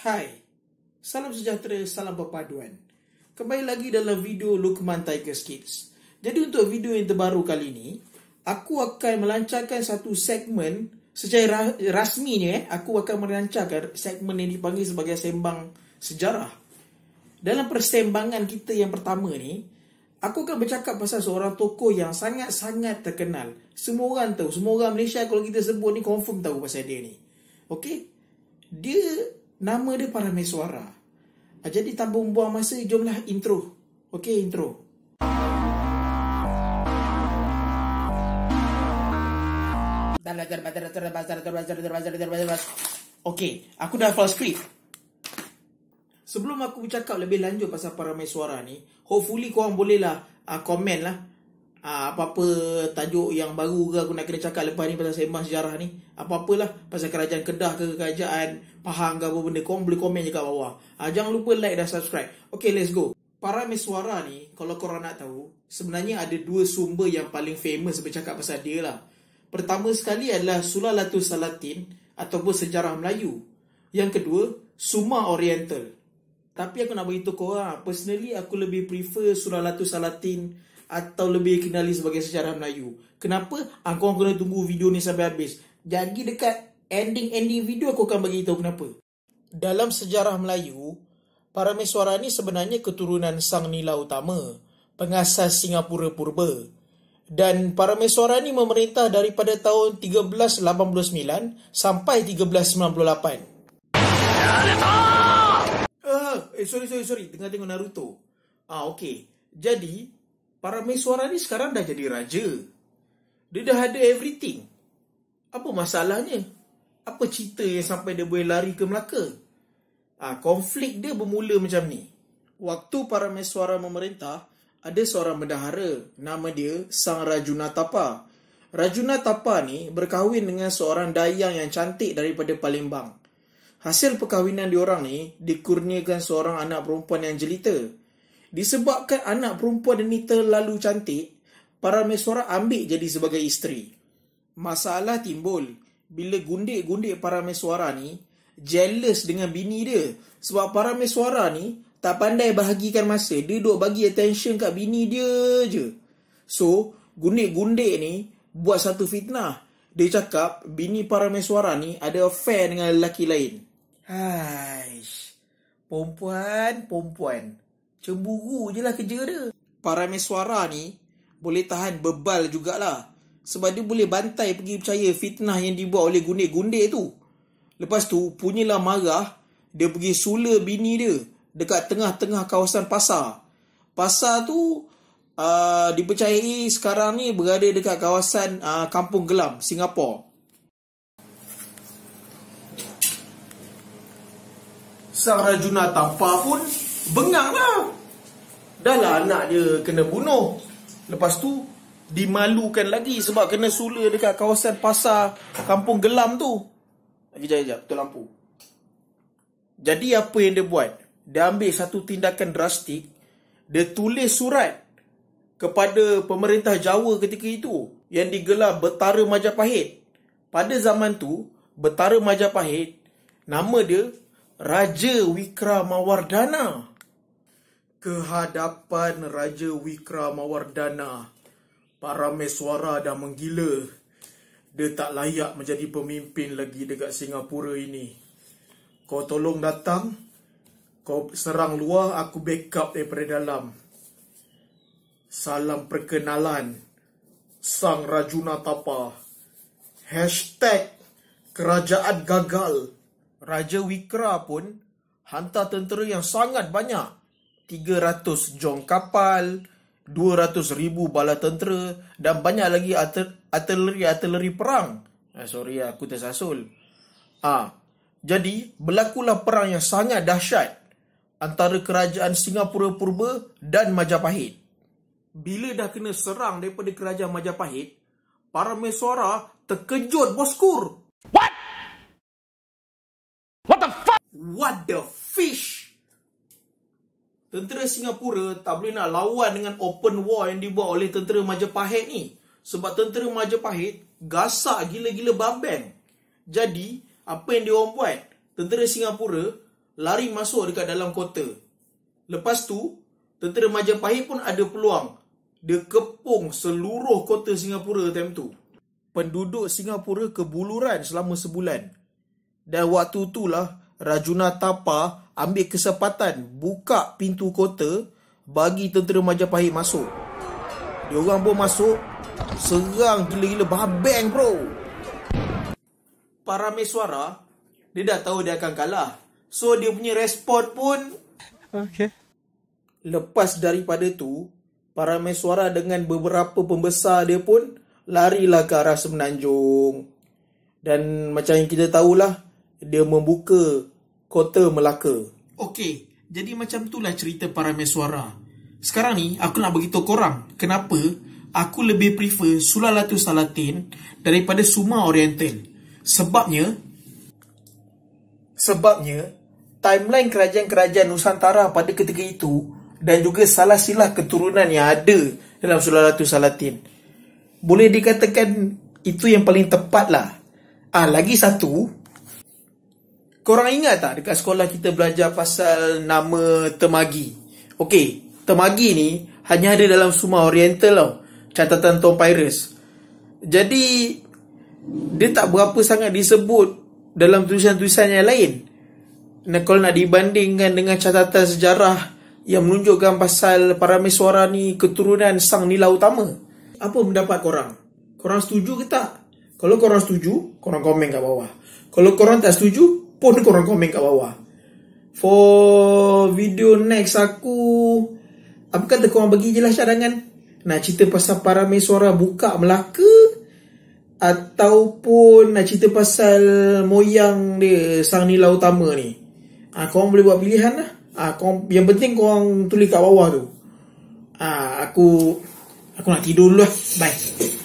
Hai, salam sejahtera, salam perpaduan. Kembali lagi dalam video Lukman Tiger Kids. Jadi untuk video yang terbaru kali ini, aku akan melancarkan satu segmen secara rasminya. Eh, aku akan melancarkan segmen yang dipanggil sebagai sembang sejarah. Dalam persembangan kita yang pertama ni, aku akan bercakap pasal seorang tokoh yang sangat-sangat terkenal. Semua orang tahu, semua orang Malaysia kalau kita sebut ni confirm tahu pasal dia ni. Okey? Dia Nama dia Parameswara. Jadi tanpa membuang masa, jomlah intro. Okey, intro. Okey, aku dah full skrip. Sebelum aku bercakap lebih lanjut pasal Parameswara ni, hopefully korang bolehlah komen lah Ah, apa-apa tajuk yang baru ke aku nak kena cakap lepas ni pasal sembang sejarah ni apa-apalah pasal kerajaan Kedah ke kerajaan Pahang ke apa benda korang boleh komen je kat bawah ha, jangan lupa like dan subscribe ok let's go para suara ni kalau korang nak tahu sebenarnya ada dua sumber yang paling famous bercakap pasal dia lah pertama sekali adalah Sulalatul Salatin ataupun sejarah Melayu yang kedua Suma Oriental tapi aku nak beritahu korang personally aku lebih prefer Sulalatul Salatin atau lebih dikenali sebagai sejarah Melayu. Kenapa? Aku ah, kena tunggu video ni sampai habis. Jadi dekat ending-ending video aku akan bagi tahu kenapa. Dalam sejarah Melayu, Parameswara ni sebenarnya keturunan Sang Nila Utama, pengasas Singapura Purba. Dan Parameswara ni memerintah daripada tahun 1389 sampai 1398. Ah, eh, sorry, sorry, sorry. Tengah tengok Naruto. Ah, okey. Jadi, Para Parameswara ni sekarang dah jadi raja. Dia dah ada everything. Apa masalahnya? Apa cerita yang sampai dia boleh lari ke Melaka? ha, konflik dia bermula macam ni. Waktu para Parameswara memerintah, ada seorang bendahara nama dia Sang Rajuna Tapa. Rajuna Tapa ni berkahwin dengan seorang dayang yang cantik daripada Palembang. Hasil perkahwinan diorang ni dikurniakan seorang anak perempuan yang jelita disebabkan anak perempuan ini terlalu cantik, para mesora ambil jadi sebagai isteri. Masalah timbul bila gundik-gundik para mesora ni jealous dengan bini dia sebab para mesora ni tak pandai bahagikan masa. Dia duk bagi attention kat bini dia je. So, gundik-gundik ni buat satu fitnah. Dia cakap bini para mesuara ni ada affair dengan lelaki lain. Haish. Perempuan, perempuan cemburu je lah kerja dia. Parameswara ni boleh tahan bebal jugalah. Sebab dia boleh bantai pergi percaya fitnah yang dibuat oleh gundik-gundik tu. Lepas tu, punyalah marah, dia pergi sula bini dia dekat tengah-tengah kawasan pasar. Pasar tu uh, dipercayai sekarang ni berada dekat kawasan uh, Kampung Gelam, Singapura. Sang Rajuna tanpa pun Bengang lah Dah lah anak dia kena bunuh Lepas tu Dimalukan lagi sebab kena sula dekat kawasan pasar Kampung Gelam tu lagi Kejap, kejap, betul lampu Jadi apa yang dia buat Dia ambil satu tindakan drastik Dia tulis surat Kepada pemerintah Jawa ketika itu Yang digelar Betara Majapahit Pada zaman tu Betara Majapahit Nama dia Raja Wikramawardana. Kehadapan Raja Wikramawardana, para Parameswara dah menggila. Dia tak layak menjadi pemimpin lagi dekat Singapura ini. Kau tolong datang. Kau serang luar, aku backup daripada dalam. Salam perkenalan. Sang Rajuna Tapa. Hashtag kerajaan gagal. Raja Wikra pun hantar tentera yang sangat banyak 300 jong kapal, 200 ribu bala tentera dan banyak lagi artileri-artileri perang. Eh, sorry, aku tersasul. Ah, ha. Jadi, berlakulah perang yang sangat dahsyat antara kerajaan Singapura Purba dan Majapahit. Bila dah kena serang daripada kerajaan Majapahit, para mesuara terkejut boskur. What? What the fuck? What the fish? tentera Singapura tak boleh nak lawan dengan open war yang dibuat oleh tentera Majapahit ni. Sebab tentera Majapahit gasak gila-gila babeng. Jadi, apa yang diorang buat? Tentera Singapura lari masuk dekat dalam kota. Lepas tu, tentera Majapahit pun ada peluang. Dia kepung seluruh kota Singapura time tu. Penduduk Singapura kebuluran selama sebulan. Dan waktu tu lah, Rajuna Tapa ambil kesempatan buka pintu kota bagi tentera Majapahit masuk. Diorang pun masuk serang gila-gila babeng bro. Parameswara dia dah tahu dia akan kalah. So dia punya respon pun okey. Lepas daripada tu, para Parameswara dengan beberapa pembesar dia pun larilah ke arah semenanjung. Dan macam yang kita tahulah, dia membuka Kota Melaka. Okey, jadi macam itulah cerita para mesuara. Sekarang ni aku nak bagi tahu korang kenapa aku lebih prefer Sulalatu Salatin daripada Suma Oriental. Sebabnya sebabnya timeline kerajaan-kerajaan Nusantara pada ketika itu dan juga salah silah keturunan yang ada dalam Sulalatu Salatin. Boleh dikatakan itu yang paling tepat lah. Ah, lagi satu, Korang ingat tak dekat sekolah kita belajar pasal nama Temagi? Okey, Temagi ni hanya ada dalam Suma Oriental tau. Catatan Tom Pyrus. Jadi, dia tak berapa sangat disebut dalam tulisan-tulisan yang lain. Nah, kalau nak dibandingkan dengan catatan sejarah yang menunjukkan pasal Parameswara ni keturunan Sang Nila Utama. Apa pendapat korang? Korang setuju ke tak? Kalau korang setuju, korang komen kat bawah. Kalau korang tak setuju, pun korang komen kat bawah For video next aku Apa kata korang bagi je lah cadangan Nak cerita pasal para mesuara buka Melaka Ataupun nak cerita pasal moyang dia Sang Nila Utama ni ha, Korang boleh buat pilihan lah ha, korang, Yang penting korang tulis kat bawah tu ha, Aku aku nak tidur dulu lah Bye